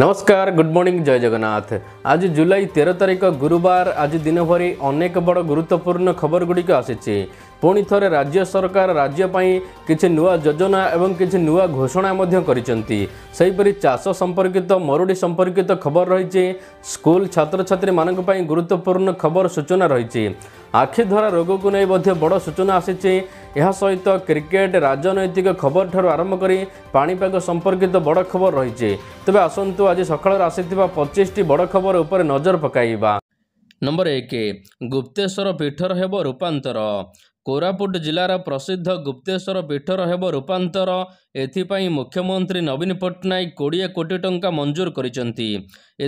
ନମସ୍କାର good morning ଜୟ ଜଗନ୍ନାଥ ଆଜି ଜୁଲାଇ ତେର ତାରିଖ ଗୁରୁବାର ଆଜି ଦିନ ଭରି ଅନେକ ବଡ଼ ଗୁରୁତ୍ୱପୂର୍ଣ୍ଣ ଖବରଗୁଡ଼ିକ ଆସିଛି ପୁଣି ଥରେ ରାଜ୍ୟ ସରକାର ରାଜ୍ୟ ପାଇଁ କିଛି ନୂଆ ଯୋଜନା ଏବଂ କିଛି ନୂଆ ଘୋଷଣା ମଧ୍ୟ କରିଛନ୍ତି ସେହିପରି ଚାଷ ସମ୍ପର୍କିତ ମରୁଡ଼ି ସମ୍ପର୍କିତ ଖବର ରହିଛି ସ୍କୁଲ ଛାତ୍ରଛାତ୍ରୀମାନଙ୍କ ପାଇଁ ଗୁରୁତ୍ୱପୂର୍ଣ୍ଣ ଖବର ସୂଚନା ରହିଛି ଆଖିଧରା ରୋଗକୁ ନେଇ ମଧ୍ୟ ବଡ଼ ସୂଚନା ଆସିଛି ଏହା ସହିତ କ୍ରିକେଟ ରାଜନୈତିକ ଖବରଠାରୁ ଆରମ୍ଭ କରି ପାଣିପାଗ ସମ୍ପର୍କିତ ବଡ଼ ଖବର ରହିଛି ତେବେ ଆସନ୍ତୁ ଆଜି ସକାଳରେ ଆସିଥିବା ପଚିଶଟି ବଡ଼ ଖବର ଉପରେ ନଜର ପକାଇବା ନମ୍ବର ଏକ ଗୁପ୍ତେଶ୍ୱର ପୀଠର ହେବ ରୂପାନ୍ତର କୋରାପୁଟ ଜିଲ୍ଲାର ପ୍ରସିଦ୍ଧ ଗୁପ୍ତେଶ୍ୱର ପୀଠର ହେବ ରୂପାନ୍ତର ଏଥିପାଇଁ ମୁଖ୍ୟମନ୍ତ୍ରୀ ନବୀନ ପଟ୍ଟନାୟକ କୋଡ଼ିଏ କୋଟି ଟଙ୍କା ମଞ୍ଜୁର କରିଛନ୍ତି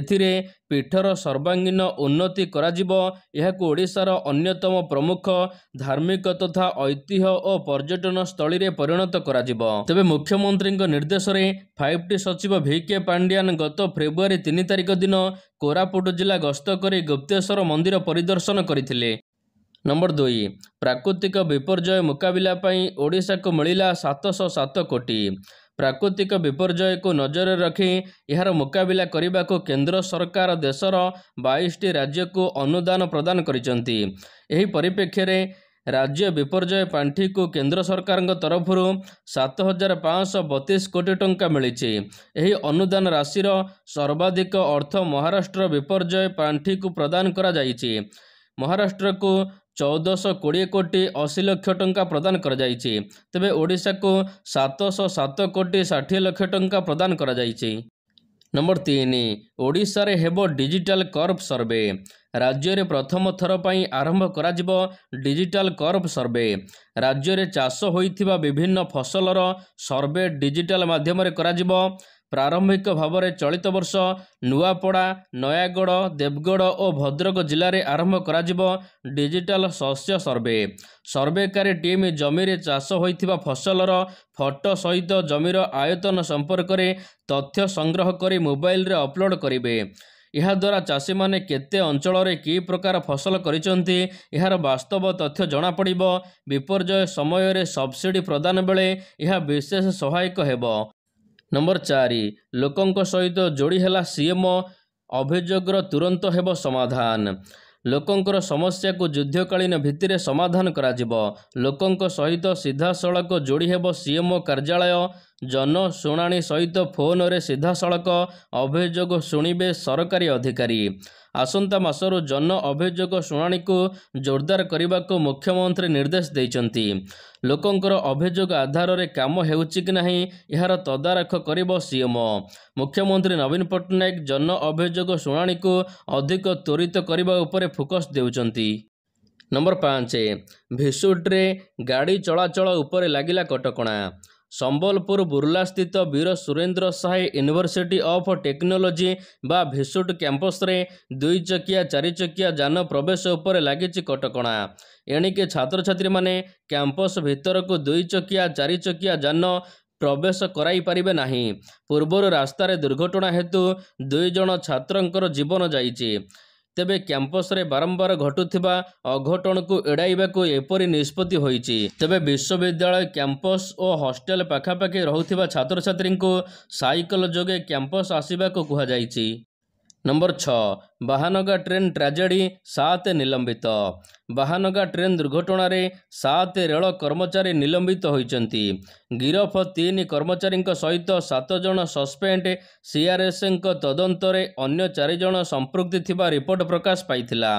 ଏଥିରେ ପୀଠର ସର୍ବାଙ୍ଗୀନ ଉନ୍ନତି କରାଯିବ ଏହାକୁ ଓଡ଼ିଶାର ଅନ୍ୟତମ ପ୍ରମୁଖ ଧାର୍ମିକ ତଥା ଐତିହ୍ୟ ଓ ପର୍ଯ୍ୟଟନ ସ୍ଥଳୀରେ ପରିଣତ କରାଯିବ ତେବେ ମୁଖ୍ୟମନ୍ତ୍ରୀଙ୍କ ନିର୍ଦ୍ଦେଶରେ ଫାଇଭ୍ ଟି ସଚିବ ଭି କେ ପାଣ୍ଡିଆନ ଗତ ଫେବୃଆରୀ ତିନି ତାରିଖ ଦିନ କୋରାପୁଟ ଜିଲ୍ଲା ଗସ୍ତ କରି ଗୁପ୍ତେଶ୍ୱର ମନ୍ଦିର ପରିଦର୍ଶନ କରିଥିଲେ ନମ୍ବର ଦୁଇ ପ୍ରାକୃତିକ ବିପର୍ଯ୍ୟୟ ମୁକାବିଲା ପାଇଁ ଓଡ଼ିଶାକୁ ମିଳିଲା ସାତଶହ ସାତ କୋଟି ପ୍ରାକୃତିକ ବିପର୍ଯ୍ୟୟକୁ ନଜରରେ ରଖି ଏହାର ମୁକାବିଲା କରିବାକୁ କେନ୍ଦ୍ର ସରକାର ଦେଶର ବାଇଶଟି ରାଜ୍ୟକୁ ଅନୁଦାନ ପ୍ରଦାନ କରିଛନ୍ତି ଏହି ପରିପ୍ରେକ୍ଷୀରେ ରାଜ୍ୟ ବିପର୍ଯ୍ୟୟ ପାଣ୍ଠିକୁ କେନ୍ଦ୍ର ସରକାରଙ୍କ ତରଫରୁ ସାତ ହଜାର ପାଞ୍ଚଶହ ବତିଶ କୋଟି ଟଙ୍କା ମିଳିଛି ଏହି ଅନୁଦାନ ରାଶିର ସର୍ବାଧିକ ଅର୍ଥ ମହାରାଷ୍ଟ୍ର ବିପର୍ଯ୍ୟୟ ପାଣ୍ଠିକୁ ପ୍ରଦାନ କରାଯାଇଛି ମହାରାଷ୍ଟ୍ରକୁ ଚଉଦଶହ କୋଡ଼ିଏ କୋଟି ଅଶୀ ଲକ୍ଷ ଟଙ୍କା ପ୍ରଦାନ କରାଯାଇଛି ତେବେ ଓଡ଼ିଶାକୁ ସାତଶହ ସାତ କୋଟି ଷାଠିଏ ଲକ୍ଷ ଟଙ୍କା ପ୍ରଦାନ କରାଯାଇଛି ନମ୍ବର ତିନି ଓଡ଼ିଶାରେ ହେବ ଡିଜିଟାଲ କର୍ପ ସର୍ଭେ ରାଜ୍ୟରେ ପ୍ରଥମ ଥର ପାଇଁ ଆରମ୍ଭ କରାଯିବ ଡିଜିଟାଲ କର୍ପ ସର୍ଭେ ରାଜ୍ୟରେ ଚାଷ ହୋଇଥିବା ବିଭିନ୍ନ ଫସଲର ସର୍ଭେ ଡିଜିଟାଲ ମାଧ୍ୟମରେ କରାଯିବ ପ୍ରାରମ୍ଭିକ ଭାବରେ ଚଳିତ ବର୍ଷ ନୂଆପଡ଼ା ନୟାଗଡ଼ ଦେବଗଡ଼ ଓ ଭଦ୍ରକ ଜିଲ୍ଲାରେ ଆରମ୍ଭ କରାଯିବ ଡିଜିଟାଲ ଶସ୍ୟ ସର୍ଭେ ସର୍ଭେକାରୀ ଟିମ୍ ଜମିରେ ଚାଷ ହୋଇଥିବା ଫସଲର ଫଟୋ ସହିତ ଜମିର ଆୟତନ ସମ୍ପର୍କରେ ତଥ୍ୟ ସଂଗ୍ରହ କରି ମୋବାଇଲରେ ଅପଲୋଡ଼ କରିବେ ଏହାଦ୍ୱାରା ଚାଷୀମାନେ କେତେ ଅଞ୍ଚଳରେ କି ପ୍ରକାର ଫସଲ କରିଛନ୍ତି ଏହାର ବାସ୍ତବ ତଥ୍ୟ ଜଣାପଡ଼ିବ ବିପର୍ଯ୍ୟୟ ସମୟରେ ସବସିଡ଼ି ପ୍ରଦାନ ବେଳେ ଏହା ବିଶେଷ ସହାୟକ ହେବ ନମ୍ବର ଚାରି ଲୋକଙ୍କ ସହିତ ଯୋଡ଼ି ହେଲା ସିଏମ୍ଓ ଅଭିଯୋଗର ତୁରନ୍ତ ହେବ ସମାଧାନ ଲୋକଙ୍କର ସମସ୍ୟାକୁ ଯୁଦ୍ଧକାଳୀନ ଭିତ୍ତିରେ ସମାଧାନ କରାଯିବ ଲୋକଙ୍କ ସହିତ ସିଧାସଳଖ ଯୋଡ଼ି ହେବ ସିଏମଓ କାର୍ଯ୍ୟାଳୟ ଜନଶୁଣାଣି ସହିତ ଫୋନରେ ସିଧାସଳଖ ଅଭିଯୋଗ ଶୁଣିବେ ସରକାରୀ ଅଧିକାରୀ ଆସନ୍ତା ମାସରୁ ଜନ ଅଭିଯୋଗ ଶୁଣାଣିକୁ ଜୋରଦାର କରିବାକୁ ମୁଖ୍ୟମନ୍ତ୍ରୀ ନିର୍ଦ୍ଦେଶ ଦେଇଛନ୍ତି ଲୋକଙ୍କର ଅଭିଯୋଗ ଆଧାରରେ କାମ ହେଉଛି କି ନାହିଁ ଏହାର ତଦାରଖ କରିବ ସିଏମ୍ଓ ମୁଖ୍ୟମନ୍ତ୍ରୀ ନବୀନ ପଟ୍ଟନାୟକ ଜନ ଅଭିଯୋଗ ଶୁଣାଣିକୁ ଅଧିକ ତ୍ୱରିତ କରିବା ଉପରେ ଫୋକସ୍ ଦେଉଛନ୍ତି ନମ୍ବର ପାଞ୍ଚ ଭିସୁଟ୍ରେ ଗାଡ଼ି ଚଳାଚଳ ଉପରେ ଲାଗିଲା କଟକଣା ସମ୍ବଲପୁର ବୁର୍ଲା ସ୍ଥିତ ବୀର ସୁରେନ୍ଦ୍ର ସାହି ୟୁନିଭର୍ସିଟି ଅଫ୍ ଟେକ୍ନୋଲୋଜି ବା ଭିସୁଟ କ୍ୟାମ୍ପସରେ ଚାରି ଚକିଆ ଯାନ ପ୍ରବେଶ ଉପରେ ଲାଗିଛି କଟକଣା ଏଣିକି ଛାତ୍ରଛାତ୍ରୀମାନେ କ୍ୟାମ୍ପସ୍ ଭିତରକୁ ଦୁଇ ଚକିଆ ଚାରି ଚକିଆ ଯାନ ପ୍ରବେଶ କରାଇପାରିବେ ନାହିଁ ପୂର୍ବରୁ ରାସ୍ତାରେ ଦୁର୍ଘଟଣା ହେତୁ ଦୁଇ ଜଣ ଛାତ୍ରଙ୍କର ଜୀବନ ଯାଇଛି ତେବେ କ୍ୟାମ୍ପସରେ ବାରମ୍ବାର ଘଟୁଥିବା ଅଘଟଣକୁ ଏଡ଼ାଇବାକୁ ଏପରି ନିଷ୍ପତ୍ତି ହୋଇଛି ତେବେ ବିଶ୍ୱବିଦ୍ୟାଳୟ କ୍ୟାମ୍ପସ ଓ ହଷ୍ଟେଲ ପାଖାପାଖି ରହୁଥିବା ଛାତ୍ରଛାତ୍ରୀଙ୍କୁ ସାଇକେଲ ଯୋଗେ କ୍ୟାମ୍ପସ ଆସିବାକୁ କୁହାଯାଇଛି ନମ୍ବର ଛଅ ବାହାନଗା ଟ୍ରେନ୍ ଟ୍ରାଜେଡ଼ି ସାତ ନିଲମ୍ବିତ ବାହାନଗା ଟ୍ରେନ୍ ଦୁର୍ଘଟଣାରେ ସାତ ରେଳ କର୍ମଚାରୀ ନିଲମ୍ବିତ ହୋଇଛନ୍ତି ଗିରଫ ତିନି କର୍ମଚାରୀଙ୍କ ସହିତ ସାତ ଜଣ ସସ୍ପେଣ୍ଡ ସିଆର୍ଏସ୍ଙ୍କ ତଦନ୍ତରେ ଅନ୍ୟ ଚାରିଜଣ ସମ୍ପୃକ୍ତି ଥିବା ରିପୋର୍ଟ ପ୍ରକାଶ ପାଇଥିଲା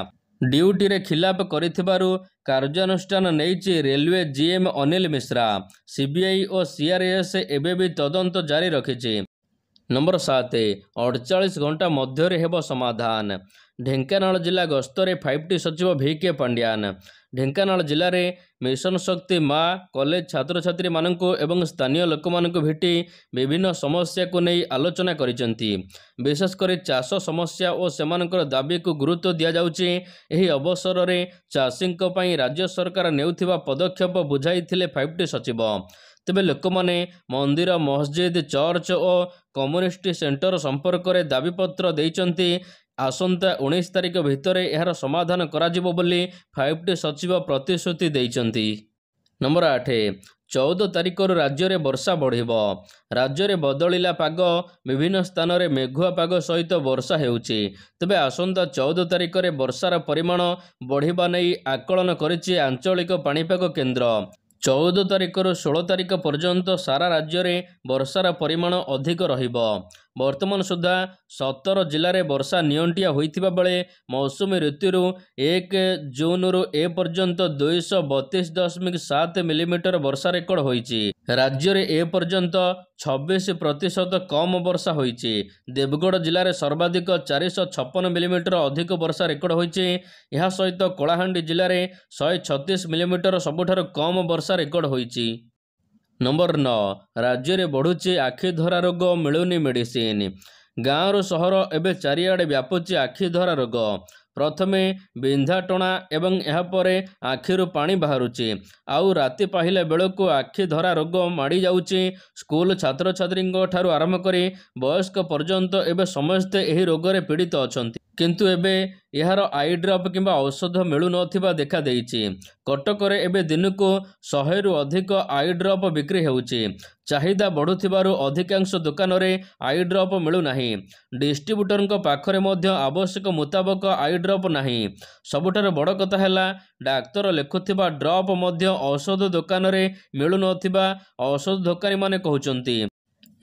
ଡ୍ୟୁଟିରେ ଖିଲାପ କରିଥିବାରୁ କାର୍ଯ୍ୟାନୁଷ୍ଠାନ ନେଇଛି railway GM Anil Mishra CBI ଓ ସିଆର୍ଏସ୍ ଏବେ ବି ତଦନ୍ତ ଜାରି ରଖିଛି ନମ୍ବର ସାତ ଅଡ଼ଚାଳିଶ ଘଣ୍ଟା ମଧ୍ୟରେ ହେବ ସମାଧାନ ଢେଙ୍କାନାଳ ଜିଲ୍ଲା ଗସ୍ତରେ ଫାଇଭ୍ ଟି ସଚିବ ଭି କେ ପାଣ୍ଡିଆନ ଢେଙ୍କାନାଳ ଜିଲ୍ଲାରେ ମିଶନ ଶକ୍ତି ମା କଲେଜ ଛାତ୍ରଛାତ୍ରୀମାନଙ୍କୁ ଏବଂ ସ୍ଥାନୀୟ ଲୋକମାନଙ୍କୁ ଭେଟି ବିଭିନ୍ନ ସମସ୍ୟାକୁ ନେଇ ଆଲୋଚନା କରିଛନ୍ତି ବିଶେଷ କରି ଚାଷ ସମସ୍ୟା ଓ ସେମାନଙ୍କର ଦାବିକୁ ଗୁରୁତ୍ୱ ଦିଆଯାଉଛି ଏହି ଅବସରରେ ଚାଷୀଙ୍କ ପାଇଁ ରାଜ୍ୟ ସରକାର ନେଉଥିବା ପଦକ୍ଷେପ ବୁଝାଇଥିଲେ ଫାଇଭ୍ ଟି ସଚିବ ତେବେ ଲୋକମାନେ ମନ୍ଦିର ମସଜିଦ୍ ଚର୍ଚ୍ଚ ଓ କମ୍ୟୁନିଷ୍ଟ ସେଣ୍ଟର ସମ୍ପର୍କରେ ଦାବିପତ୍ର ଦେଇଛନ୍ତି ଆସନ୍ତା ଉଣେଇଶ ତାରିଖ ଭିତରେ ଏହାର ସମାଧାନ କରାଯିବ ବୋଲି ଫାଇଭ୍ ଟି ସଚିବ ପ୍ରତିଶ୍ରୁତି ଦେଇଛନ୍ତି ନମ୍ବର ଆଠ ଚଉଦ ତାରିଖରୁ ରାଜ୍ୟରେ ବର୍ଷା ବଢ଼ିବ ରାଜ୍ୟରେ ବଦଳିଲା ପାଗ ବିଭିନ୍ନ ସ୍ଥାନରେ ମେଘୁଆ ପାଗ ସହିତ ବର୍ଷା ହେଉଛି ତେବେ ଆସନ୍ତା ଚଉଦ ତାରିଖରେ ବର୍ଷାର ପରିମାଣ ବଢ଼ିବା ନେଇ ଆକଳନ କରିଛି ଆଞ୍ଚଳିକ ପାଣିପାଗ କେନ୍ଦ୍ର ଚଉଦ ତାରିଖରୁ ଷୋହଳ ତାରିଖ ପର୍ଯ୍ୟନ୍ତ ସାରା ରାଜ୍ୟରେ ବର୍ଷାର ପରିମାଣ ଅଧିକ ରହିବ ବର୍ତ୍ତମାନ ସୁଦ୍ଧା ସତର ଜିଲ୍ଲାରେ ବର୍ଷା ନିଅଣ୍ଟିଆ ହୋଇଥିବା ବେଳେ ମୌସୁମୀ ଋତୁରୁ ଏକ ଜୁନରୁ ପର୍ଯ୍ୟନ୍ତ ଦୁଇଶହ ବତିଶ ଦଶମିକ ସାତ ମିଲିମିଟର ବର୍ଷା ରେକର୍ଡ ହୋଇଛି ରାଜ୍ୟରେ ଏ ପର୍ଯ୍ୟନ୍ତ ଛବିଶ ପ୍ରତିଶତ କମ୍ ବର୍ଷା ହୋଇଛି ଦେବଗଡ଼ ଜିଲ୍ଲାରେ ସର୍ବାଧିକ ଚାରିଶହ ଛପନ ମିଲିମିଟର ଅଧିକ ବର୍ଷା ରେକର୍ଡ ହୋଇଛି ଏହା ସହିତ କଳାହାଣ୍ଡି ଜିଲ୍ଲାରେ ଶହେ ଛତିଶ ମିଲିମିଟର ସବୁଠାରୁ କମ୍ ବର୍ଷା ରେକର୍ଡ ହୋଇଛି ନମ୍ବର ନଅ ରାଜ୍ୟରେ ବଢ଼ୁଛି ଆଖିଧରା ରୋଗ ମିଳୁନି ମେଡ଼ିସିନ ଗାଁରୁ ସହର ଏବେ ଚାରିଆଡ଼େ ବ୍ୟାପୁଛି ଆଖିଧରା ରୋଗ ପ୍ରଥମେ ବିନ୍ଧାଟଣା ଏବଂ ଏହାପରେ ଆଖିରୁ ପାଣି ବାହାରୁଛି ଆଉ ରାତି ପାହିଲା ବେଳକୁ ଆଖିଧରା ରୋଗ ମାଡ଼ିଯାଉଛି ସ୍କୁଲ ଛାତ୍ରଛାତ୍ରୀଙ୍କ ଠାରୁ ଆରମ୍ଭ କରି ବୟସ୍କ ପର୍ଯ୍ୟନ୍ତ ଏବେ ସମସ୍ତେ ଏହି ରୋଗରେ ପୀଡ଼ିତ ଅଛନ୍ତି କିନ୍ତୁ ଏବେ ଏହାର ଆଇଡ୍ରପ୍ କିମ୍ବା ଔଷଧ ମିଳୁନଥିବା ଦେଖାଦେଇଛି କଟକରେ ଏବେ ଦିନକୁ ଶହେରୁ ଅଧିକ ଆଇ ଡ୍ରପ୍ ବିକ୍ରି ହେଉଛି ଚାହିଦା ବଢ଼ୁଥିବାରୁ ଅଧିକାଂଶ ଦୋକାନରେ ଆଇ ଆଇଡ୍ରପ୍ ମିଳୁନାହିଁ ଡିଷ୍ଟ୍ରିବ୍ୟୁଟରଙ୍କ ପାଖରେ ମଧ୍ୟ ଆବଶ୍ୟକ ମୁତାବକ ଆଇ ଆଇଡ୍ରପ୍ ନାହିଁ ସବୁଠାରୁ ବଡ଼ କଥା ହେଲା ଡାକ୍ତର ଲେଖୁଥିବା ଡ୍ରପ୍ ମଧ୍ୟ ଔଷଧ ଦୋକାନରେ ମିଳୁନଥିବା ଔଷଧ ଦୋକାନୀମାନେ କହୁଛନ୍ତି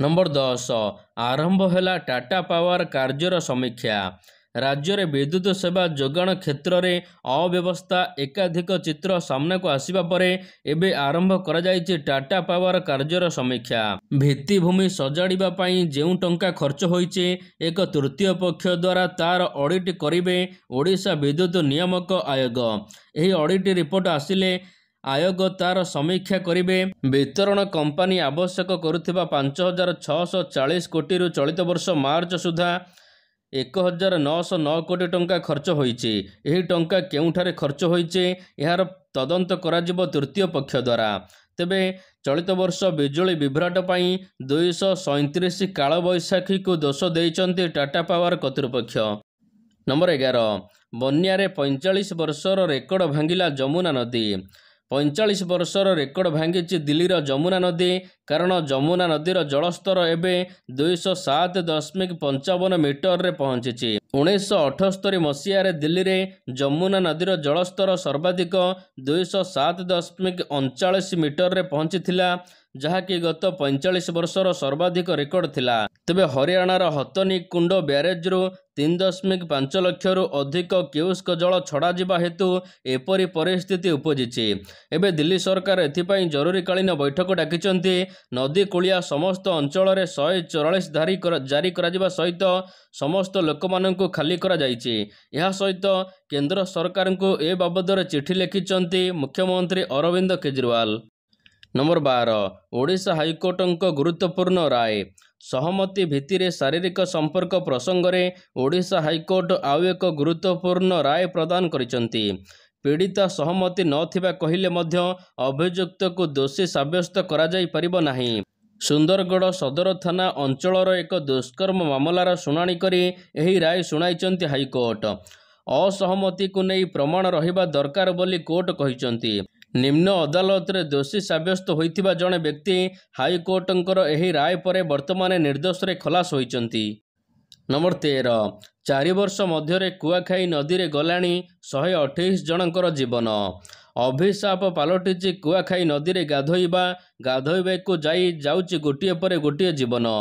ନମ୍ବର ଦଶ ଆରମ୍ଭ ହେଲା ଟାଟା ପାୱାର କାର୍ଯ୍ୟର ସମୀକ୍ଷା ରାଜ୍ୟରେ ବିଦ୍ୟୁତ୍ ସେବା ଯୋଗାଣ କ୍ଷେତ୍ରରେ ଅବ୍ୟବସ୍ଥା ଏକାଧିକ ଚିତ୍ର ସାମ୍ନାକୁ ଆସିବା ପରେ ଏବେ ଆରମ୍ଭ କରାଯାଇଛି ଟାଟା ପାୱାର କାର୍ଯ୍ୟର ସମୀକ୍ଷା ଭିତ୍ତିଭୂମି ସଜାଡ଼ିବା ପାଇଁ ଯେଉଁ ଟଙ୍କା ଖର୍ଚ୍ଚ ହୋଇଛି ଏକ ତୃତୀୟ ପକ୍ଷ ଦ୍ୱାରା ତାର ଅଡ଼ିଟ୍ କରିବେ ଓଡ଼ିଶା ବିଦ୍ୟୁତ୍ ନିୟାମକ ଆୟୋଗ ଏହି ଅଡ଼ିଟ୍ ରିପୋର୍ଟ ଆସିଲେ ଆୟୋଗ ତାର ସମୀକ୍ଷା କରିବେ ବିତରଣ କମ୍ପାନୀ ଆବଶ୍ୟକ କରୁଥିବା ପାଞ୍ଚ ହଜାର ଛଅଶହ ଚାଳିଶ କୋଟିରୁ ଚଳିତ ବର୍ଷ ମାର୍ଚ୍ଚ ସୁଦ୍ଧା ଏକ ହଜାର ନଅଶହ ନଅ କୋଟି ଟଙ୍କା ଖର୍ଚ୍ଚ ହୋଇଛି ଏହି ଟଙ୍କା କେଉଁଠାରେ ଖର୍ଚ୍ଚ ହୋଇଛି ଏହାର ତଦନ୍ତ କରାଯିବ ତୃତୀୟ ପକ୍ଷ ଦ୍ୱାରା ତେବେ ଚଳିତ ବର୍ଷ ବିଜୁଳି ବିଭ୍ରାଟ ପାଇଁ ଦୁଇଶହ ସଇଁତିରିଶ କାଳବୈଶାଖୀକୁ ଦୋଷ ଦେଇଛନ୍ତି ଟାଟା ପାୱାର କର୍ତ୍ତୃପକ୍ଷ ନମ୍ବର ଏଗାର ବନ୍ୟାରେ ପଇଁଚାଳିଶ ବର୍ଷର ରେକର୍ଡ଼ ଭାଙ୍ଗିଲା ଯମୁନା ନଦୀ ପଇଁଚାଳିଶ ବର୍ଷର ରେକର୍ଡ଼ ଭାଙ୍ଗିଛି ଦିଲ୍ଲୀର ଯମୁନା ନଦୀ କାରଣ ଯମୁନା ନଦୀର ଜଳସ୍ତର ଏବେ ଦୁଇଶହ ସାତ ଦଶମିକ ପଞ୍ଚାବନ ମିଟରରେ ପହଞ୍ଚିଛି ଉଣେଇଶହ ଅଠସ୍ତରି ମସିହାରେ ଦିଲ୍ଲୀରେ ଯମୁନା ନଦୀର ଜଳସ୍ତର ସର୍ବାଧିକ ଦୁଇଶହ ସାତ ଦଶମିକ ଅଣଚାଳିଶ ମିଟରରେ ପହଞ୍ଚିଥିଲା ଯାହାକି ଗତ ପଇଁଚାଳିଶ ବର୍ଷର ସର୍ବାଧିକ ରେକର୍ଡ଼ ଥିଲା ତେବେ ହରିୟାଣାର ହତନି କୁଣ୍ଡ ବ୍ୟାରେଜ୍ରୁ ତିନି ଦଶମିକ ପାଞ୍ଚ ଲକ୍ଷରୁ ଅଧିକ କ୍ୟୁସ୍କ ଜଳ ଛଡ଼ାଯିବା ହେତୁ ଏପରି ପରିସ୍ଥିତି ଉପୁଜିଛି ଏବେ ଦିଲ୍ଲୀ ସରକାର ଏଥିପାଇଁ ଜରୁରୀକାଳୀନ ବୈଠକ ଡାକିଛନ୍ତି ନଦୀ କୁଳିଆ ସମସ୍ତ ଅଞ୍ଚଳରେ ଶହେ ଚଉରାଳିଶ ଧାରି ଜାରି କରାଯିବା ସହିତ ସମସ୍ତ ଲୋକମାନଙ୍କୁ ଖାଲି କରାଯାଇଛି ଏହା ସହିତ କେନ୍ଦ୍ର ସରକାରଙ୍କୁ ଏ ବାବଦରେ ଚିଠି ଲେଖିଛନ୍ତି ମୁଖ୍ୟମନ୍ତ୍ରୀ ଅରବିନ୍ଦ କେଜରିୱାଲ ନମ୍ବର ବାର ଓଡ଼ିଶା ହାଇକୋର୍ଟଙ୍କ ଗୁରୁତ୍ୱପୂର୍ଣ୍ଣ ରାୟ ସହମତି ଭିତ୍ତିରେ ଶାରୀରିକ ସମ୍ପର୍କ ପ୍ରସଙ୍ଗରେ ଓଡ଼ିଶା ହାଇକୋର୍ଟ ଆଉ ଏକ ଗୁରୁତ୍ୱପୂର୍ଣ୍ଣ ରାୟ ପ୍ରଦାନ କରିଛନ୍ତି ପୀଡ଼ିତା ସହମତି ନଥିବା କହିଲେ ମଧ୍ୟ ଅଭିଯୁକ୍ତକୁ ଦୋଷୀ ସାବ୍ୟସ୍ତ କରାଯାଇପାରିବ ନାହିଁ ସୁନ୍ଦରଗଡ଼ ସଦର ଥାନା ଅଞ୍ଚଳର ଏକ ଦୁଷ୍କର୍ମ ମାମଲାର ଶୁଣାଣି କରି ଏହି ରାୟ ଶୁଣାଇଛନ୍ତି ହାଇକୋର୍ଟ ଅସହମତିକୁ ନେଇ ପ୍ରମାଣ ରହିବା ଦରକାର ବୋଲି କୋର୍ଟ କହିଛନ୍ତି ନିମ୍ନ ଅଦାଲତରେ ଦୋଷୀ ସାବ୍ୟସ୍ତ ହୋଇଥିବା ଜଣେ ବ୍ୟକ୍ତି ହାଇକୋର୍ଟଙ୍କର ଏହି ରାୟ ପରେ ବର୍ତ୍ତମାନ ନିର୍ଦ୍ଦୋଷରେ ଖଲାସ ହୋଇଛନ୍ତି ନମ୍ବର ତେର ଚାରିବର୍ଷ ମଧ୍ୟରେ କୁଆଖାଇ ନଦୀରେ ଗଲାଣି ଶହେ ଅଠେଇଶ ଜଣଙ୍କର ଜୀବନ ଅଭିଶାପ ପାଲଟିଛି କୁଆଖାଇ ନଦୀରେ ଗାଧୋଇବା ଗାଧୋଇବାକୁ ଯାଇ ଯାଉଛି ଗୋଟିଏ ପରେ ଗୋଟିଏ ଜୀବନ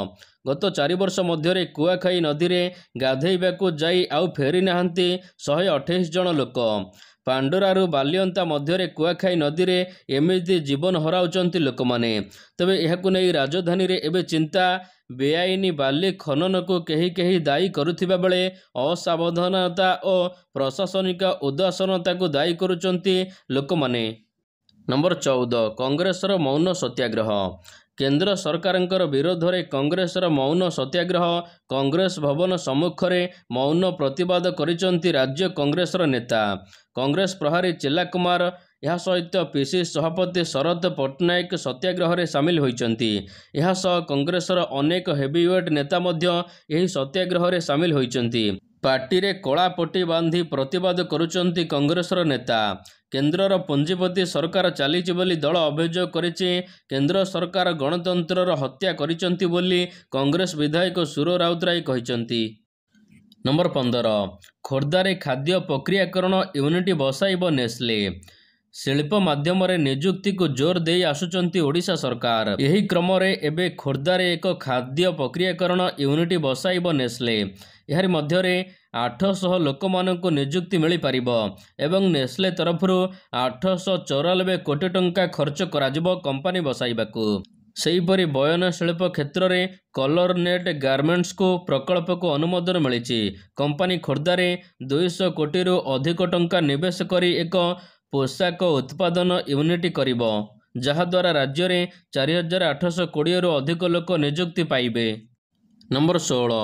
ଗତ ଚାରିବର୍ଷ ମଧ୍ୟରେ କୁଆଖାଇ ନଦୀରେ ଗାଧୋଇବାକୁ ଯାଇ ଆଉ ଫେରି ନାହାନ୍ତି ଶହେ ଅଠେଇଶ ଜଣ ଲୋକ ପାଣ୍ଡୋରାରୁ ବାଲିଅନ୍ତା ମଧ୍ୟରେ କୁଆଖାଇ ନଦୀରେ ଏମିତି ଜୀବନ ହରାଉଛନ୍ତି ଲୋକମାନେ ତେବେ ଏହାକୁ ନେଇ ରାଜଧାନୀରେ ଏବେ ଚିନ୍ତା ବେଆଇନ ବାଲି ଖନନକୁ କେହି କେହି ଦାୟୀ କରୁଥିବା ବେଳେ ଅସାବଧାନତା ଓ ପ୍ରଶାସନିକ ଉଦାସୀନତାକୁ ଦାୟୀ କରୁଛନ୍ତି ଲୋକମାନେ ନମ୍ବର ଚଉଦ କଂଗ୍ରେସର ମୌନ ସତ୍ୟାଗ୍ରହ କେନ୍ଦ୍ର ସରକାରଙ୍କର ବିରୋଧରେ କଂଗ୍ରେସର ମୌନ ସତ୍ୟାଗ୍ରହ କଂଗ୍ରେସ ଭବନ ସମ୍ମୁଖରେ ମୌନ ପ୍ରତିବାଦ କରିଛନ୍ତି ରାଜ୍ୟ କଂଗ୍ରେସର ନେତା କଂଗ୍ରେସ ପ୍ରହାରୀ ଚେଲା କୁମାର ଏହା ସହିତ ପିସି ସଭାପତି ଶରଦ ପଟ୍ଟନାୟକ ସତ୍ୟାଗ୍ରହରେ ସାମିଲ ହୋଇଛନ୍ତି ଏହାସହ କଂଗ୍ରେସର ଅନେକ ହେଭି ୱେଟ୍ ନେତା ମଧ୍ୟ ଏହି ସତ୍ୟାଗ୍ରହରେ ସାମିଲ ହୋଇଛନ୍ତି ପାର୍ଟିରେ କଳା ପଟି ବାନ୍ଧି ପ୍ରତିବାଦ କରୁଛନ୍ତି କଂଗ୍ରେସର ନେତା କେନ୍ଦ୍ରର ପୁଞ୍ଜିପତି ସରକାର ଚାଲିଛି ବୋଲି ଦଳ ଅଭିଯୋଗ କରିଛି କେନ୍ଦ୍ର ସରକାର ଗଣତନ୍ତ୍ରର ହତ୍ୟା କରିଛନ୍ତି ବୋଲି କଂଗ୍ରେସ ବିଧାୟକ ସୁର ରାଉତରାୟ କହିଛନ୍ତି ନମ୍ବର ପନ୍ଦର ଖୋର୍ଦ୍ଧାରେ ଖାଦ୍ୟ ପ୍ରକ୍ରିୟାକରଣ ୟୁନିଟ୍ ବସାଇବ ନେସ୍ଲେ ଶିଳ୍ପ ମାଧ୍ୟମରେ ନିଯୁକ୍ତିକୁ ଜୋର ଦେଇ ଆସୁଛନ୍ତି ଓଡ଼ିଶା ସରକାର ଏହି କ୍ରମରେ ଏବେ ଖୋର୍ଦ୍ଧାରେ ଏକ ଖାଦ୍ୟ ପ୍ରକ୍ରିୟାକରଣ ୟୁନିଟ୍ ବସାଇବ ନେସ୍ଲେ ଏହାର ମଧ୍ୟରେ ଆଠଶହ ଲୋକମାନଙ୍କୁ ନିଯୁକ୍ତି ମିଳିପାରିବ ଏବଂ ନେସ୍ଲେ ତରଫରୁ ଆଠଶହ ଚଉରାନବେ କୋଟି ଟଙ୍କା ଖର୍ଚ୍ଚ କରାଯିବ କମ୍ପାନୀ ବସାଇବାକୁ ସେହିପରି ବୟନ ଶିଳ୍ପ କ୍ଷେତ୍ରରେ କଲର୍ ନେଟ୍ ଗାର୍ମେଣ୍ଟସ୍କୁ ପ୍ରକଳ୍ପକୁ ଅନୁମୋଦନ ମିଳିଛି କମ୍ପାନୀ ଖୋର୍ଦ୍ଧାରେ ଦୁଇଶହ କୋଟିରୁ ଅଧିକ ଟଙ୍କା ନିବେଶ କରି ଏକ ପୋଷାକ ଉତ୍ପାଦନ ୟୁନିଟ୍ କରିବ ଯାହାଦ୍ୱାରା ରାଜ୍ୟରେ ଚାରି ହଜାର ଆଠଶହ କୋଡ଼ିଏରୁ ଅଧିକ ଲୋକ ନିଯୁକ୍ତି ପାଇବେ ନମ୍ବର ଷୋହଳ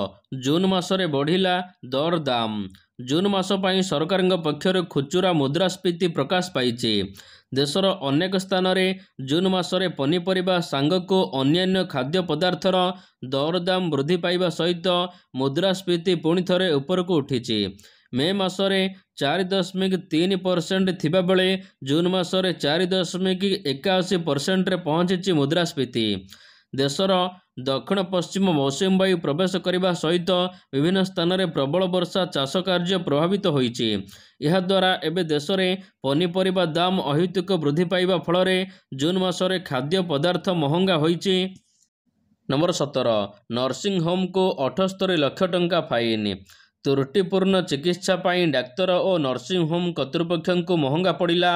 ଜୁନ୍ ମାସରେ ବଢ଼ିଲା ଦରଦାମ ଜୁନ୍ ମାସ ପାଇଁ ସରକାରଙ୍କ ପକ୍ଷରୁ ଖୁଚୁରା ମୁଦ୍ରାସ୍ଫୀତି ପ୍ରକାଶ ପାଇଛି ଦେଶର ଅନେକ ସ୍ଥାନରେ ଜୁନ୍ ମାସରେ ପନିପରିବା ସାଙ୍ଗକୁ ଅନ୍ୟାନ୍ୟ ଖାଦ୍ୟ ପଦାର୍ଥର ଦରଦାମ ବୃଦ୍ଧି ପାଇବା ସହିତ ମୁଦ୍ରାସ୍ଫୀତି ପୁଣି ଥରେ ଉପରକୁ ଉଠିଛି ମେ ମାସରେ ଚାରି ଦଶମିକ ତିନି ପରସେଣ୍ଟ ଥିବାବେଳେ ଜୁନ୍ ମାସରେ ଚାରି ଦଶମିକ ଏକାଅଶୀ ପରସେଣ୍ଟରେ ପହଞ୍ଚିଛି ମୁଦ୍ରାସ୍ଫୀତି ଦେଶର ଦକ୍ଷିଣ ପଶ୍ଚିମ ମୌସୁମୀ ବାୟୁ ପ୍ରବେଶ କରିବା ସହିତ ବିଭିନ୍ନ ସ୍ଥାନରେ ପ୍ରବଳ ବର୍ଷା ଚାଷ କାର୍ଯ୍ୟ ପ୍ରଭାବିତ ହୋଇଛି ଏହାଦ୍ୱାରା ଏବେ ଦେଶରେ ପନିପରିବା ଦାମ ଅହୈତୁକ ବୃଦ୍ଧି ପାଇବା ଫଳରେ ଜୁନ୍ ମାସରେ ଖାଦ୍ୟ ପଦାର୍ଥ ମହଙ୍ଗା ହୋଇଛି ନମ୍ବର ସତର ନର୍ସିଂହୋମ୍କୁ ଅଠସ୍ତରୀ ଲକ୍ଷ ଟଙ୍କା ଫାଇନ୍ ତ୍ରୁଟିପୂର୍ଣ୍ଣ ଚିକିତ୍ସା ପାଇଁ ଡାକ୍ତର ଓ ନର୍ସିଂହୋମ୍ କର୍ତ୍ତୃପକ୍ଷଙ୍କୁ ମହଙ୍ଗା ପଡ଼ିଲା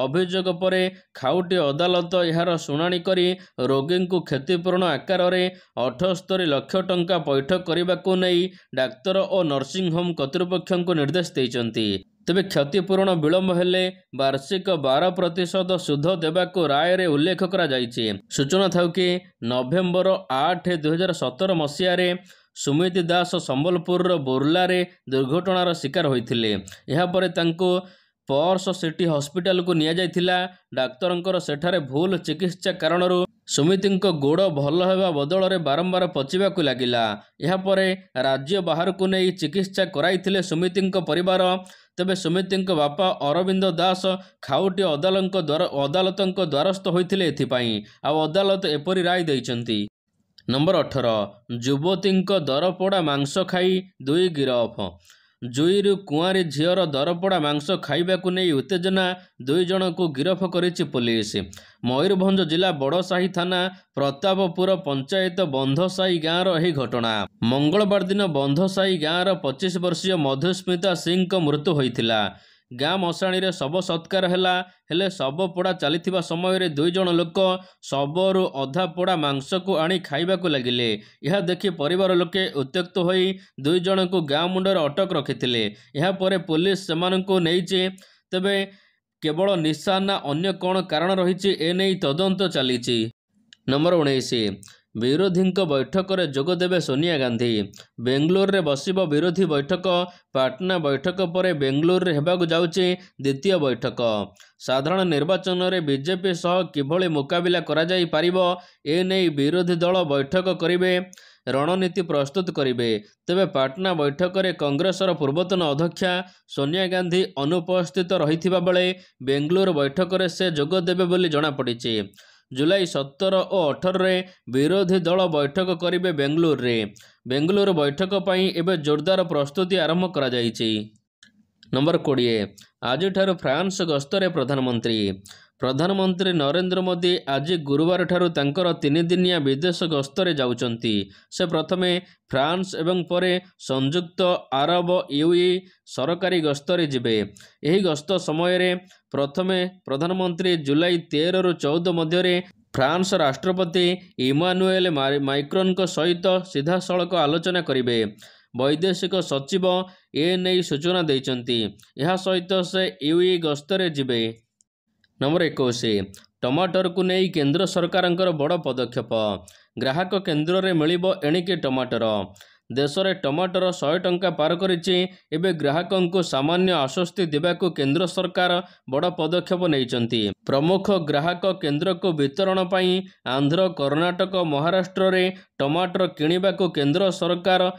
ଅଭିଯୋଗ ପରେ ଖାଉଟି ଅଦାଲତ ଏହାର ଶୁଣାଣି କରି ରୋଗୀଙ୍କୁ କ୍ଷତିପୂରଣ ଆକାରରେ ଅଠସ୍ତରି ଲକ୍ଷ ଟଙ୍କା ପୈଠ କରିବାକୁ ନେଇ ଡାକ୍ତର ଓ ନର୍ସିଂହୋମ୍ କର୍ତ୍ତୃପକ୍ଷଙ୍କୁ ନିର୍ଦ୍ଦେଶ ଦେଇଛନ୍ତି ତେବେ କ୍ଷତିପୂରଣ ବିଳମ୍ବ ହେଲେ ବାର୍ଷିକ ବାର ପ୍ରତିଶତ ସୁଧ ଦେବାକୁ ରାୟରେ ଉଲ୍ଲେଖ କରାଯାଇଛି ସୂଚନା ଥାଉ କି ନଭେମ୍ବର ଆଠ ଦୁଇହଜାର ସତର ମସିହାରେ ସୁମିତି ଦାସ ସମ୍ବଲପୁରର ବୁର୍ଲାରେ ଦୁର୍ଘଟଣାର ଶିକାର ହୋଇଥିଲେ ଏହାପରେ ତାଙ୍କୁ ପର୍ସ ସିଟି ହସ୍ପିଟାଲକୁ ନିଆଯାଇଥିଲା ଡାକ୍ତରଙ୍କର ସେଠାରେ ଭୁଲ ଚିକିତ୍ସା କାରଣରୁ ସୁମିତିଙ୍କ ଗୋଡ଼ ଭଲ ହେବା ବଦଳରେ ବାରମ୍ବାର ପଚିବାକୁ ଲାଗିଲା ଏହାପରେ ରାଜ୍ୟ ବାହାରକୁ ନେଇ ଚିକିତ୍ସା କରାଇଥିଲେ ସୁମିତିଙ୍କ ପରିବାର ତେବେ ସୁମିତିଙ୍କ ବାପା ଅରବିନ୍ଦ ଦାସ ଖାଉଟି ଅଦାଲତଙ୍କ ଦ୍ୱାର ଅଦାଲତଙ୍କ ଦ୍ୱାରସ୍ଥ ହୋଇଥିଲେ ଏଥିପାଇଁ ଆଉ ଅଦାଲତ ଏପରି ରାୟ ଦେଇଛନ୍ତି ନମ୍ବର ଅଠର ଯୁବତୀଙ୍କ ଦରପୋଡ଼ା ମାଂସ ଖାଇ ଦୁଇ ଗିରଫ ଜୁଇରୁ କୁଆଁରୀ ଝିଅର ଦରପୋଡ଼ା ମାଂସ ଖାଇବାକୁ ନେଇ ଉତ୍ତେଜନା ଦୁଇ ଜଣଙ୍କୁ ଗିରଫ କରିଛି ପୋଲିସ ମୟୂରଭଞ୍ଜ ଜିଲ୍ଲା ବଡ଼ସାହି ଥାନା ପ୍ରତାପପୁର ପଞ୍ଚାୟତ ବନ୍ଧସାହି ଗାଁର ଏହି ଘଟଣା ମଙ୍ଗଳବାର ଦିନ ବନ୍ଧସାହି ଗାଁର ପଚିଶ ବର୍ଷୀୟ ମଧୁସ୍ମିତା ସିଂଙ୍କ ମୃତ୍ୟୁ ହୋଇଥିଲା ଗାଁ ମଶାଣିରେ ଶବ ସତ୍କାର ହେଲା ହେଲେ ଶବ ପୋଡ଼ା ଚାଲିଥିବା ସମୟରେ ଦୁଇଜଣ ଲୋକ ଶବରୁ ଅଧା ପୋଡ଼ା ମାଂସକୁ ଆଣି ଖାଇବାକୁ ଲାଗିଲେ ଏହା ଦେଖି ପରିବାର ଲୋକେ ଉତ୍ତ୍ୟକ୍ତ ହୋଇ ଦୁଇଜଣଙ୍କୁ ଗାଁ ମୁଣ୍ଡରେ ଅଟକ ରଖିଥିଲେ ଏହାପରେ ପୋଲିସ ସେମାନଙ୍କୁ ନେଇଛି ତେବେ କେବଳ ନିଶା ନା ଅନ୍ୟ କ'ଣ କାରଣ ରହିଛି ଏ ନେଇ ତଦନ୍ତ ଚାଲିଛି ନମ୍ବର ଉଣେଇଶ ବିରୋଧୀଙ୍କ ବୈଠକରେ ଯୋଗଦେବେ ସୋନିଆ ଗାନ୍ଧୀ ବେଙ୍ଗଲୋରରେ ବସିବ ବିରୋଧୀ ବୈଠକ ପାଟନା ବୈଠକ ପରେ ବେଙ୍ଗଲୋରରେ ହେବାକୁ ଯାଉଛି ଦ୍ୱିତୀୟ ବୈଠକ ସାଧାରଣ ନିର୍ବାଚନରେ ବିଜେପି ସହ କିଭଳି ମୁକାବିଲା କରାଯାଇପାରିବ ଏ ନେଇ ବିରୋଧୀ ଦଳ ବୈଠକ କରିବେ ରଣନୀତି ପ୍ରସ୍ତୁତ କରିବେ ତେବେ ପାଟନା ବୈଠକରେ କଂଗ୍ରେସର ପୂର୍ବତନ ଅଧ୍ୟକ୍ଷା ସୋନିଆ ଗାନ୍ଧୀ ଅନୁପସ୍ଥିତ ରହିଥିବା ବେଳେ ବେଙ୍ଗଲୋର ବୈଠକରେ ସେ ଯୋଗଦେବେ ବୋଲି ଜଣାପଡ଼ିଛି ଜୁଲାଇ ସତର ଓ ଅଠରରେ ବିରୋଧୀ ଦଳ ବୈଠକ କରିବେ ବେଙ୍ଗାଲୁରରେ ବେଙ୍ଗାଲୁରୁ ବୈଠକ ପାଇଁ ଏବେ ଜୋରଦାର ପ୍ରସ୍ତୁତି ଆରମ୍ଭ କରାଯାଇଛି ନମ୍ବର କୋଡ଼ିଏ ଆଜିଠାରୁ ଫ୍ରାନ୍ସ ଗସ୍ତରେ ପ୍ରଧାନମନ୍ତ୍ରୀ ପ୍ରଧାନମନ୍ତ୍ରୀ ନରେନ୍ଦ୍ର ମୋଦି ଆଜି ଗୁରୁବାର ଠାରୁ ତାଙ୍କର ତିନିଦିନିଆ ବିଦେଶ ଗସ୍ତରେ ଯାଉଛନ୍ତି ସେ ପ୍ରଥମେ ଫ୍ରାନ୍ସ ଏବଂ ପରେ ସଂଯୁକ୍ତ ଆରବ ୟୁଏ ସରକାରୀ ଗସ୍ତରେ ଯିବେ ଏହି ଗସ୍ତ ସମୟରେ ପ୍ରଥମେ ପ୍ରଧାନମନ୍ତ୍ରୀ ଜୁଲାଇ ତେରରୁ ଚଉଦ ମଧ୍ୟରେ ଫ୍ରାନ୍ସ ରାଷ୍ଟ୍ରପତି ଇମାନୁଏଲ ମାଇକ୍ରୋନ୍ଙ୍କ ସହିତ ସିଧାସଳଖ ଆଲୋଚନା କରିବେ ବୈଦେଶିକ ସଚିବ ଏ ନେଇ ସୂଚନା ଦେଇଛନ୍ତି ଏହା ସହିତ ସେ ୟୁଏ ଗସ୍ତରେ ଯିବେ ନମ୍ବର ଏକୋଇଶ ଟମାଟରକୁ ନେଇ କେନ୍ଦ୍ର ସରକାରଙ୍କର ବଡ଼ ପଦକ୍ଷେପ ଗ୍ରାହକ କେନ୍ଦ୍ରରେ ମିଳିବ ଏଣିକି ଟମାଟର ଦେଶରେ ଟମାଟର ଶହେ ଟଙ୍କା ପାର କରିଛି ଏବେ ଗ୍ରାହକଙ୍କୁ ସାମାନ୍ୟ ଆଶ୍ୱସ୍ତି ଦେବାକୁ କେନ୍ଦ୍ର ସରକାର ବଡ଼ ପଦକ୍ଷେପ ନେଇଛନ୍ତି ପ୍ରମୁଖ ଗ୍ରାହକ କେନ୍ଦ୍ରକୁ ବିତରଣ ପାଇଁ ଆନ୍ଧ୍ର କର୍ଣ୍ଣାଟକ ମହାରାଷ୍ଟ୍ରରେ ଟମାଟର କିଣିବାକୁ କେନ୍ଦ୍ର ସରକାର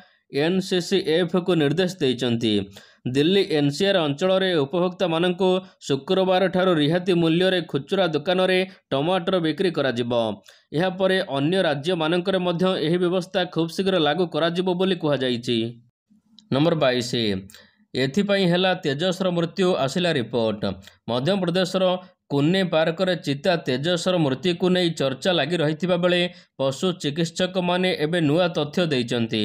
ଏନ୍ସିସିଏଫ୍କୁ ନିର୍ଦ୍ଦେଶ ଦେଇଛନ୍ତି ଦିଲ୍ଲୀ ଏନ୍ସିଆର୍ ଅଞ୍ଚଳରେ ଉପଭୋକ୍ତାମାନଙ୍କୁ ଶୁକ୍ରବାର ଠାରୁ ରିହାତି ମୂଲ୍ୟରେ ଖୁଚୁରା ଦୋକାନରେ ଟମାଟର ବିକ୍ରି କରାଯିବ ଏହାପରେ ଅନ୍ୟ ରାଜ୍ୟମାନଙ୍କରେ ମଧ୍ୟ ଏହି ବ୍ୟବସ୍ଥା ଖୁବ୍ ଶୀଘ୍ର ଲାଗୁ କରାଯିବ ବୋଲି କୁହାଯାଇଛି ନମ୍ବର ବାଇଶ ଏଥିପାଇଁ ହେଲା ତେଜସ୍ର ମୃତ୍ୟୁ ଆସିଲା ରିପୋର୍ଟ ମଧ୍ୟପ୍ରଦେଶର କୁନି ପାର୍କରେ ଚିତା ତେଜସ୍ର ମୃତ୍ୟୁକୁ ନେଇ ଚର୍ଚ୍ଚା ଲାଗି ରହିଥିବା ବେଳେ ପଶୁ ଚିକିତ୍ସକମାନେ ଏବେ ନୂଆ ତଥ୍ୟ ଦେଇଛନ୍ତି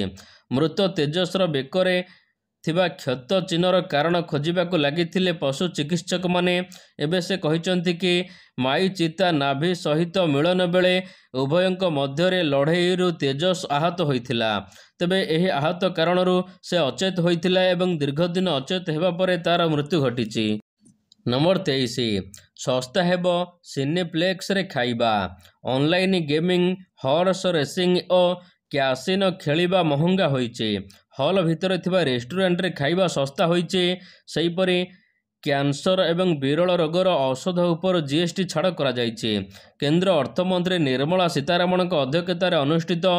ମୃତ ତେଜସ୍ର ବେକରେ ଥିବା କ୍ଷତ ଚିହ୍ନର କାରଣ ଖୋଜିବାକୁ ଲାଗିଥିଲେ ପଶୁ ଚିକିତ୍ସକମାନେ ଏବେ ସେ କହିଛନ୍ତି କି ମାଇ ଚିତା ନାଭି ସହିତ ମିଳନ ବେଳେ ଉଭୟଙ୍କ ମଧ୍ୟରେ ଲଢ଼େଇରୁ ତେଜସ୍ ଆହତ ହୋଇଥିଲା ତେବେ ଏହି ଆହତ କାରଣରୁ ସେ ଅଚେତ ହୋଇଥିଲା ଏବଂ ଦୀର୍ଘଦିନ ଅଚେତ ହେବା ପରେ ତା'ର ମୃତ୍ୟୁ ଘଟିଛି ନମ୍ବର ତେଇଶ ଶସ୍ତା ହେବ ସିନେପ୍ଲେକ୍ସରେ ଖାଇବା ଅନଲାଇନ୍ ଗେମିଂ ହର୍ସ ରେସିଂ ଓ କ୍ୟାସିନୋ ଖେଳିବା ମହଙ୍ଗା ହୋଇଛି ହଲ୍ ଭିତରେ ଥିବା ରେଷ୍ଟୁରାଣ୍ଟରେ ଖାଇବା ଶସ୍ତା ହୋଇଛି ସେହିପରି କ୍ୟାନସର ଏବଂ ବିରଳ ରୋଗର ଔଷଧ ଉପରେ ଜିଏସ୍ଟି ଛାଡ଼ କରାଯାଇଛି କେନ୍ଦ୍ର ଅର୍ଥମନ୍ତ୍ରୀ ନିର୍ମଳା ସୀତାରମଣଙ୍କ ଅଧ୍ୟକ୍ଷତାରେ ଅନୁଷ୍ଠିତ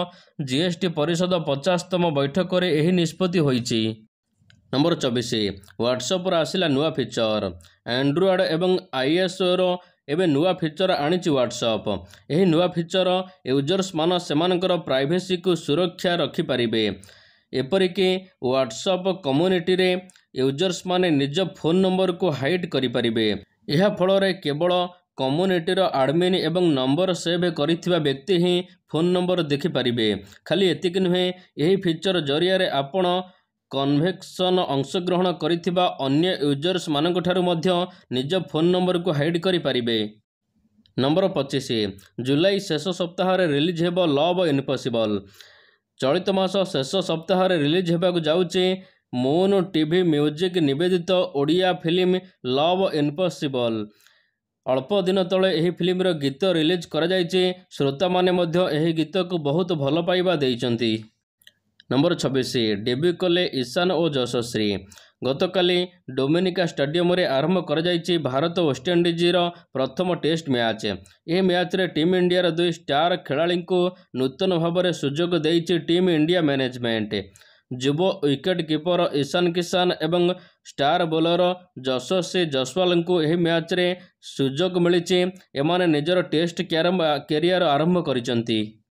ଜିଏସ୍ଟି ପରିଷଦ ପଚାଶତମ ବୈଠକରେ ଏହି ନିଷ୍ପତ୍ତି ହୋଇଛି ନମ୍ବର ଚବିଶ ହ୍ୱାଟ୍ସଅପ୍ର ଆସିଲା ନୂଆ ଫିଚର୍ ଆଣ୍ଡ୍ରଏଡ଼୍ ଏବଂ ଆଇଏସ୍ଓର ଏବେ ନୂଆ ଫିଚର ଆଣିଛି ହ୍ୱାଟ୍ସଅପ୍ ଏହି ନୂଆ ଫିଚର ୟୁଜର୍ସ ମାନ ସେମାନଙ୍କର ପ୍ରାଇଭେସିକୁ ସୁରକ୍ଷା ରଖିପାରିବେ ଏପରିକି ହ୍ୱାଟ୍ସଅପ୍ କମ୍ୟୁନିଟିରେ ୟୁଜର୍ସମାନେ ନିଜ ଫୋନ୍ ନମ୍ବରକୁ ହାଇଟ୍ କରିପାରିବେ ଏହା ଫଳରେ କେବଳ କମ୍ୟୁନିଟିର ଆଡ଼ମିନ୍ ଏବଂ ନମ୍ବର ସେଭ୍ କରିଥିବା ବ୍ୟକ୍ତି ହିଁ ଫୋନ୍ ନମ୍ବର ଦେଖିପାରିବେ ଖାଲି ଏତିକି ନୁହେଁ ଏହି ଫିଚର୍ ଜରିଆରେ ଆପଣ କନଭେକ୍ସନ୍ ଅଂଶଗ୍ରହଣ କରିଥିବା ଅନ୍ୟ ୟୁଜର୍ସମାନଙ୍କ ଠାରୁ ମଧ୍ୟ ନିଜ ଫୋନ୍ ନମ୍ବରକୁ ହାଇଡ଼୍ କରିପାରିବେ ନମ୍ବର ପଚିଶ ଜୁଲାଇ ଶେଷ ସପ୍ତାହରେ ରିଲିଜ୍ ହେବ ଲଭ୍ ଇନ୍ପସିବଲ୍ ଚଳିତ ମାସ ଶେଷ ସପ୍ତାହରେ ରିଲିଜ୍ ହେବାକୁ ଯାଉଛି ମୁନ୍ ଟିଭି ମ୍ୟୁଜିକ୍ ନିବେଦିତ ଓଡ଼ିଆ ଫିଲ୍ମ ଲଭ୍ ଇନ୍ପସିବଲ୍ ଅଳ୍ପ ଦିନ ତଳେ ଏହି ଫିଲ୍ମର ଗୀତ ରିଲିଜ୍ କରାଯାଇଛି ଶ୍ରୋତାମାନେ ମଧ୍ୟ ଏହି ଗୀତକୁ ବହୁତ ଭଲ ପାଇବା ଦେଇଛନ୍ତି ନମ୍ବର ଛବିଶ ଡେବ୍ୟୁ କଲେ ଈଶାନ ଓ ଯଶଶ୍ରୀ ଗତକାଲି ଡୋମିନିକା ଷ୍ଟାଡିୟମରେ ଆରମ୍ଭ କରାଯାଇଛି ଭାରତ ୱେଷ୍ଟଇଣ୍ଡିଜର ପ୍ରଥମ ଟେଷ୍ଟ ମ୍ୟାଚ୍ ଏହି ମ୍ୟାଚ୍ରେ ଟିମ୍ ଇଣ୍ଡିଆର ଦୁଇ ଷ୍ଟାର ଖେଳାଳିଙ୍କୁ ନୂତନ ଭାବରେ ସୁଯୋଗ ଦେଇଛି ଟିମ୍ ଇଣ୍ଡିଆ ମ୍ୟାନେଜମେଣ୍ଟ ଯୁବ ୱିକେଟ୍ କିପର ଈଶାନ କିଶାନ ଏବଂ ଷ୍ଟାର ବୋଲର ଯଶସ୍ୱୀ ଜସୱାଲଙ୍କୁ ଏହି ମ୍ୟାଚ୍ରେ ସୁଯୋଗ ମିଳିଛି ଏମାନେ ନିଜର ଟେଷ୍ଟ କ୍ୟାରିୟର ଆରମ୍ଭ କରିଛନ୍ତି